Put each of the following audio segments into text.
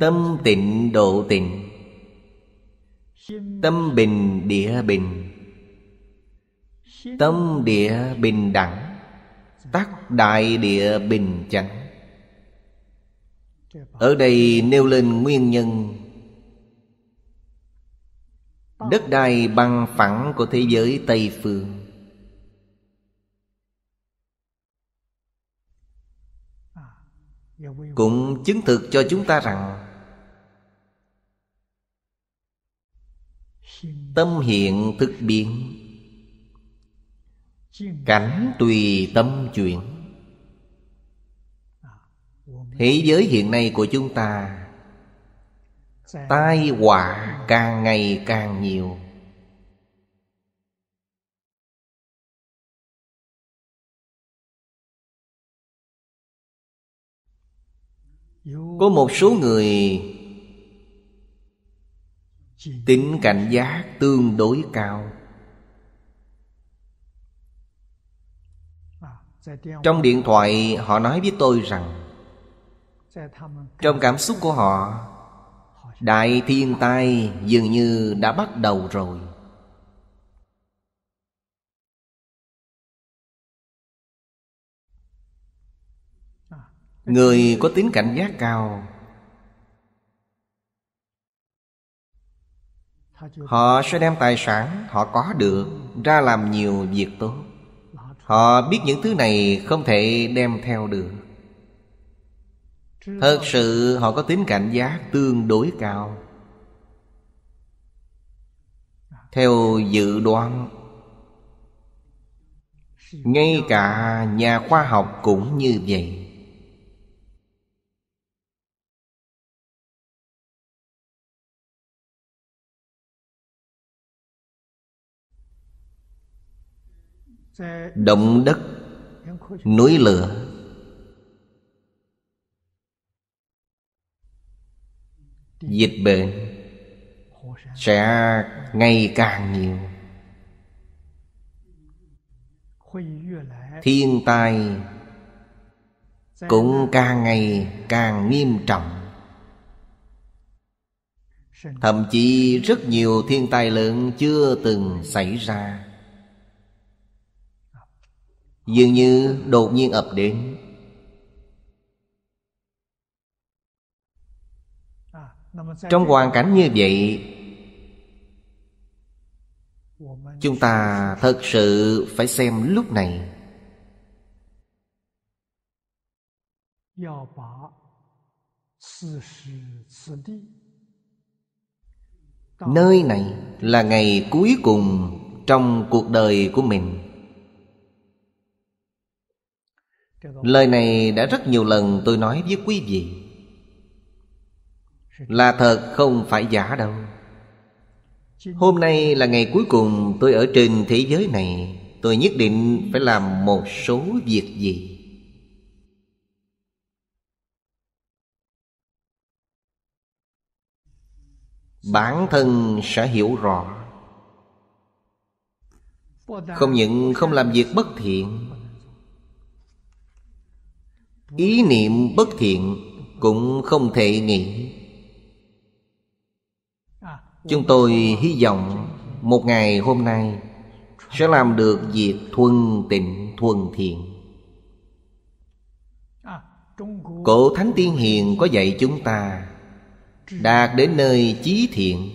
Tâm tịnh độ tịnh Tâm bình địa bình Tâm địa bình đẳng Tắc đại địa bình chẳng Ở đây nêu lên nguyên nhân Đất đai bằng phẳng của thế giới Tây Phương cũng chứng thực cho chúng ta rằng tâm hiện thực biến cảnh tùy tâm chuyển thế giới hiện nay của chúng ta tai họa càng ngày càng nhiều có một số người tính cảnh giác tương đối cao trong điện thoại họ nói với tôi rằng trong cảm xúc của họ đại thiên tai dường như đã bắt đầu rồi người có tính cảnh giác cao họ sẽ đem tài sản họ có được ra làm nhiều việc tốt họ biết những thứ này không thể đem theo được thật sự họ có tính cảnh giác tương đối cao theo dự đoán ngay cả nhà khoa học cũng như vậy động đất núi lửa dịch bệnh sẽ ngày càng nhiều thiên tai cũng càng ngày càng nghiêm trọng thậm chí rất nhiều thiên tai lớn chưa từng xảy ra dường như đột nhiên ập đến trong hoàn cảnh như vậy chúng ta thật sự phải xem lúc này nơi này là ngày cuối cùng trong cuộc đời của mình lời này đã rất nhiều lần tôi nói với quý vị là thật không phải giả đâu hôm nay là ngày cuối cùng tôi ở trên thế giới này tôi nhất định phải làm một số việc gì bản thân sẽ hiểu rõ không những không làm việc bất thiện ý niệm bất thiện cũng không thể nghĩ chúng tôi hy vọng một ngày hôm nay sẽ làm được việc thuần tịnh thuần thiện cổ thánh tiên hiền có dạy chúng ta đạt đến nơi chí thiện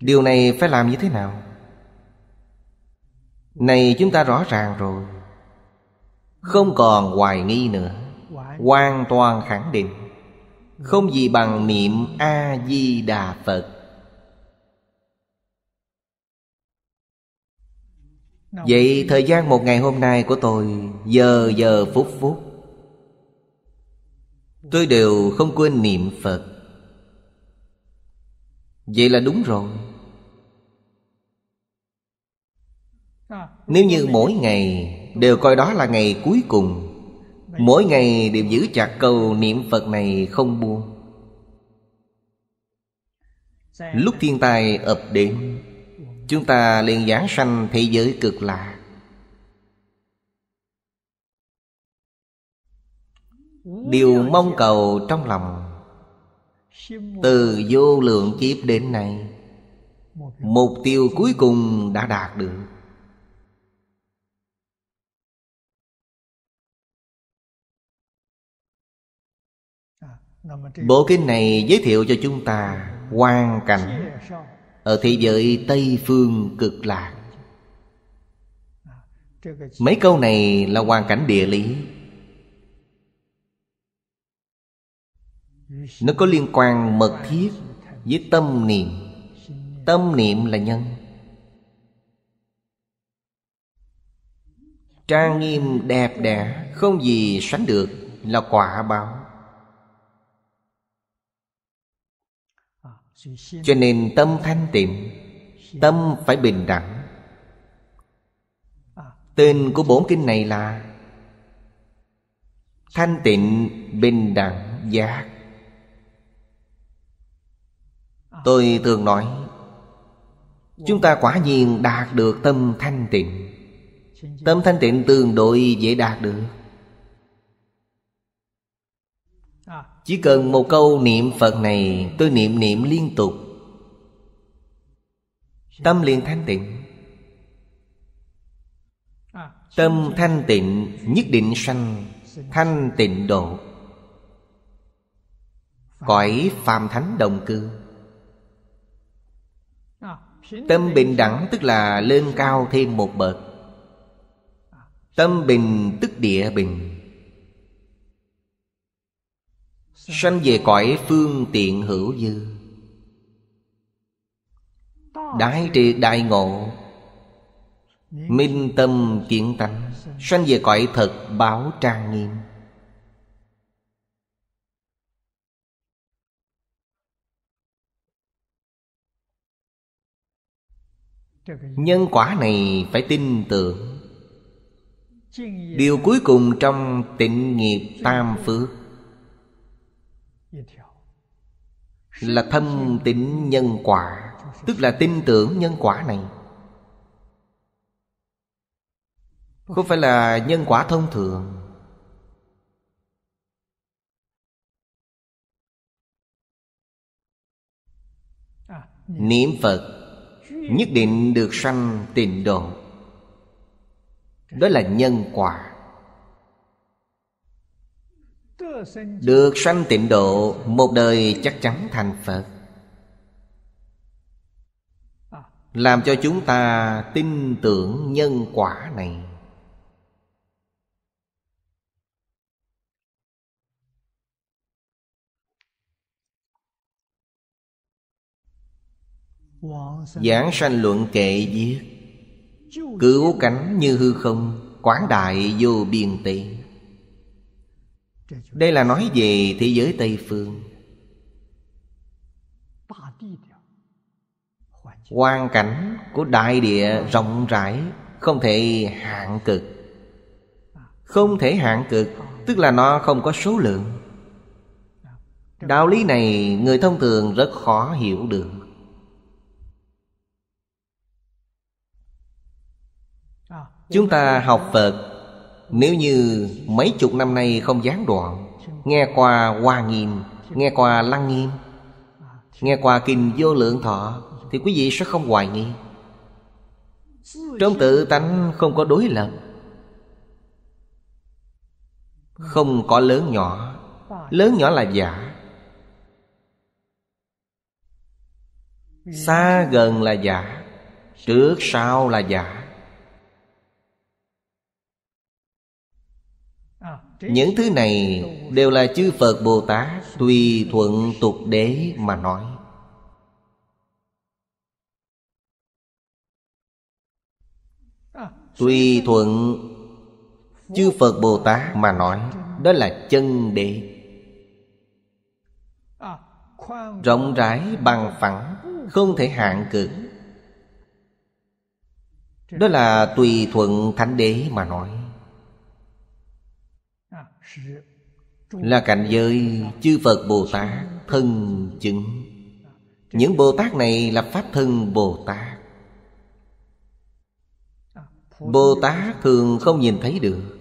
điều này phải làm như thế nào này chúng ta rõ ràng rồi không còn hoài nghi nữa Hoàn toàn khẳng định Không gì bằng niệm A-di-đà Phật Vậy thời gian một ngày hôm nay của tôi Giờ giờ phút phút Tôi đều không quên niệm Phật Vậy là đúng rồi Nếu như mỗi ngày đều coi đó là ngày cuối cùng mỗi ngày đều giữ chặt câu niệm phật này không buông lúc thiên tai ập đến chúng ta liền giảng sanh thế giới cực lạ điều mong cầu trong lòng từ vô lượng kiếp đến nay mục tiêu cuối cùng đã đạt được Bộ kinh này giới thiệu cho chúng ta Hoàn cảnh Ở thế giới Tây Phương cực lạc Mấy câu này là hoàn cảnh địa lý Nó có liên quan mật thiết với tâm niệm Tâm niệm là nhân Trang nghiêm đẹp đẽ Không gì sánh được Là quả báo cho nên tâm thanh tịnh tâm phải bình đẳng tên của bốn kinh này là thanh tịnh bình đẳng giác tôi thường nói chúng ta quả nhiên đạt được tâm thanh tịnh tâm thanh tịnh tương đối dễ đạt được Chỉ cần một câu niệm Phật này Tôi niệm niệm liên tục Tâm liền thanh tịnh Tâm thanh tịnh nhất định sanh Thanh tịnh độ Cõi phàm thánh đồng cư Tâm bình đẳng tức là lên cao thêm một bậc Tâm bình tức địa bình Sanh về cõi phương tiện hữu dư Đại triệt đại ngộ Minh tâm kiến tánh Sanh về cõi thật báo trang nghiêm Nhân quả này phải tin tưởng Điều cuối cùng trong tịnh nghiệp tam phước là thâm tính nhân quả tức là tin tưởng nhân quả này không phải là nhân quả thông thường niệm phật nhất định được sanh tịnh độ đó là nhân quả được sanh tịnh độ một đời chắc chắn thành phật làm cho chúng ta tin tưởng nhân quả này giảng sanh luận kệ viết cứu cánh như hư không quán đại vô biên tỷ đây là nói về thế giới Tây Phương Hoàn cảnh của đại địa rộng rãi Không thể hạn cực Không thể hạn cực Tức là nó không có số lượng Đạo lý này người thông thường rất khó hiểu được Chúng ta học Phật nếu như mấy chục năm nay không gián đoạn Nghe qua Hoa Nghiêm Nghe qua Lăng Nghiêm Nghe qua Kinh Vô Lượng Thọ Thì quý vị sẽ không hoài nghi Trong tự tánh không có đối lập Không có lớn nhỏ Lớn nhỏ là giả Xa gần là giả Trước sau là giả những thứ này đều là chư phật bồ tát tùy thuận tục đế mà nói tùy thuận chư phật bồ tát mà nói đó là chân đế rộng rãi bằng phẳng không thể hạn cự đó là tùy thuận thánh đế mà nói là cảnh giới chư phật bồ tát thân chứng những bồ tát này là pháp thân bồ tát bồ tát thường không nhìn thấy được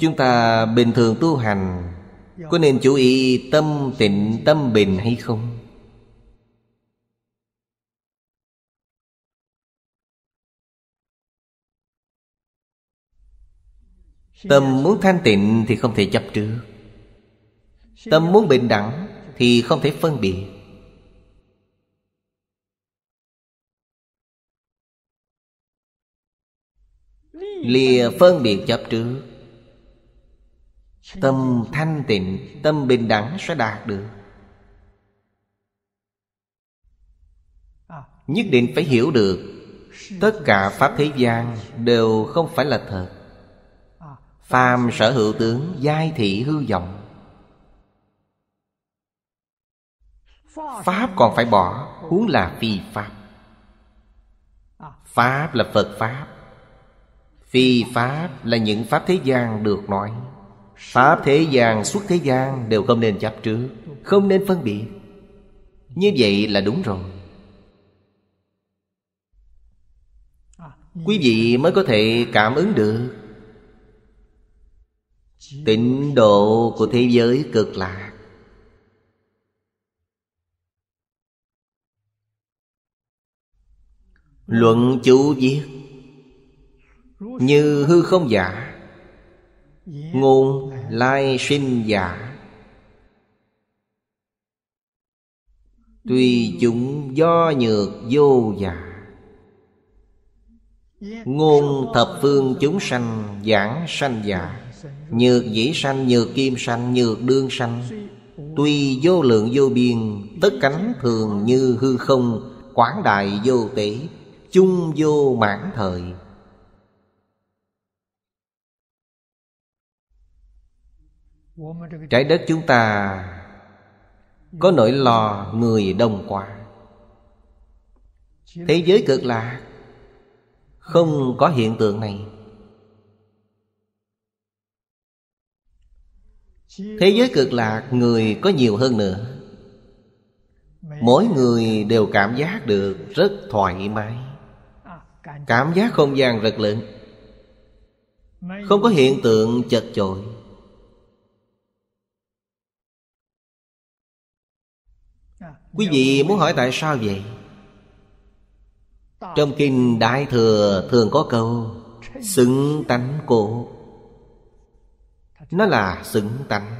chúng ta bình thường tu hành có nên chú ý tâm tịnh tâm bình hay không Tâm muốn thanh tịnh thì không thể chấp trước Tâm muốn bình đẳng thì không thể phân biệt Lìa phân biệt chấp trước Tâm thanh tịnh Tâm bình đẳng sẽ đạt được Nhất định phải hiểu được Tất cả Pháp thế gian Đều không phải là thật phàm sở hữu tướng giai thị hư vọng pháp còn phải bỏ huống là phi pháp pháp là phật pháp phi pháp là những pháp thế gian được nói pháp thế gian suốt thế gian đều không nên chấp trước không nên phân biệt như vậy là đúng rồi quý vị mới có thể cảm ứng được tịnh độ của thế giới cực lạc luận chú viết như hư không giả ngôn lai sinh giả tuy chúng do nhược vô giả ngôn thập phương chúng sanh giảng sanh giả Nhược dĩ sanh, nhược kim sanh, nhược đương sanh Tuy vô lượng vô biên, tất cánh thường như hư không Quảng đại vô tỷ, chung vô mãn thời Trái đất chúng ta có nỗi lo người đông quá Thế giới cực lạ Không có hiện tượng này thế giới cực lạc người có nhiều hơn nữa mỗi người đều cảm giác được rất thoải mái cảm giác không gian rất lớn không có hiện tượng chật chội quý vị muốn hỏi tại sao vậy trong kinh đại thừa thường có câu xứng tánh cổ nó là xứng tánh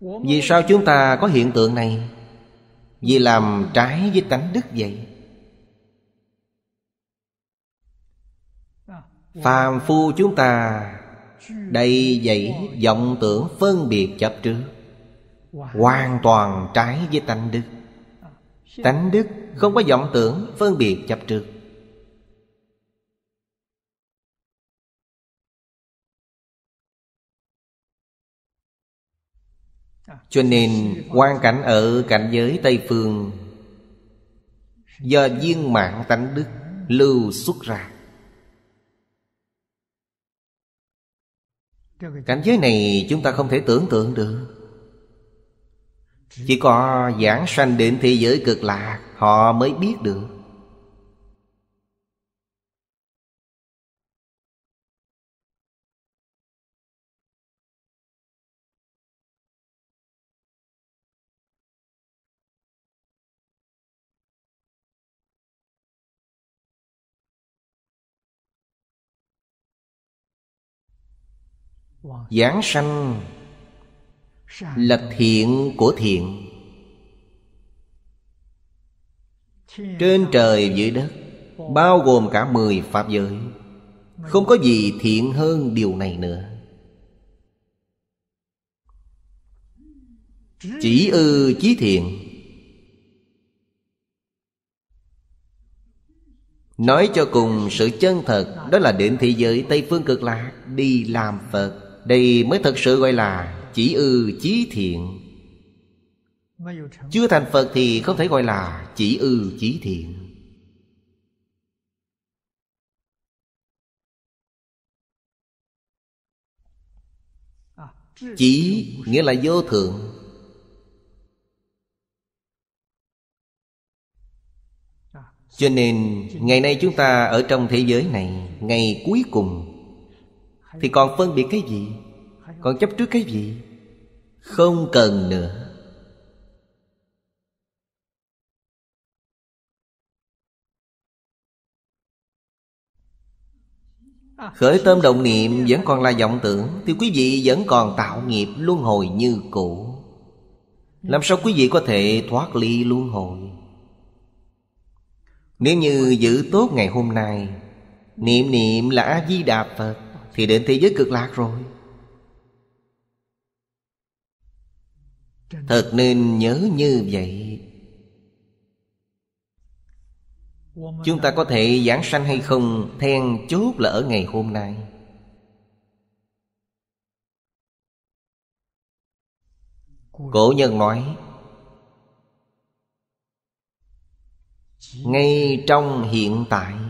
vì sao chúng ta có hiện tượng này vì làm trái với tánh đức vậy phàm phu chúng ta đầy dẫy vọng tưởng phân biệt chấp trước hoàn toàn trái với tánh đức tánh đức không có vọng tưởng phân biệt chấp trước cho nên quan cảnh ở cảnh giới tây phương do viên mạng tánh đức lưu xuất ra cảnh giới này chúng ta không thể tưởng tượng được chỉ có giảng sanh đến thế giới cực lạc họ mới biết được Giảng sanh là thiện của thiện Trên trời dưới đất Bao gồm cả mười Pháp giới Không có gì thiện hơn điều này nữa Chỉ ư chí thiện Nói cho cùng sự chân thật Đó là đến thế giới Tây Phương Cực Lạc Đi làm Phật đây mới thật sự gọi là chỉ ư chí thiện chưa thành phật thì không thể gọi là chỉ ư chỉ thiện chỉ nghĩa là vô thượng cho nên ngày nay chúng ta ở trong thế giới này ngày cuối cùng thì còn phân biệt cái gì còn chấp trước cái gì không cần nữa Khởi tâm động niệm vẫn còn là vọng tưởng Thì quý vị vẫn còn tạo nghiệp luân hồi như cũ Làm sao quý vị có thể thoát ly luân hồi Nếu như giữ tốt ngày hôm nay Niệm niệm là A-di-đà Phật thì đến thế giới cực lạc rồi thật nên nhớ như vậy chúng ta có thể giảng sanh hay không then chốt là ở ngày hôm nay cổ nhân nói ngay trong hiện tại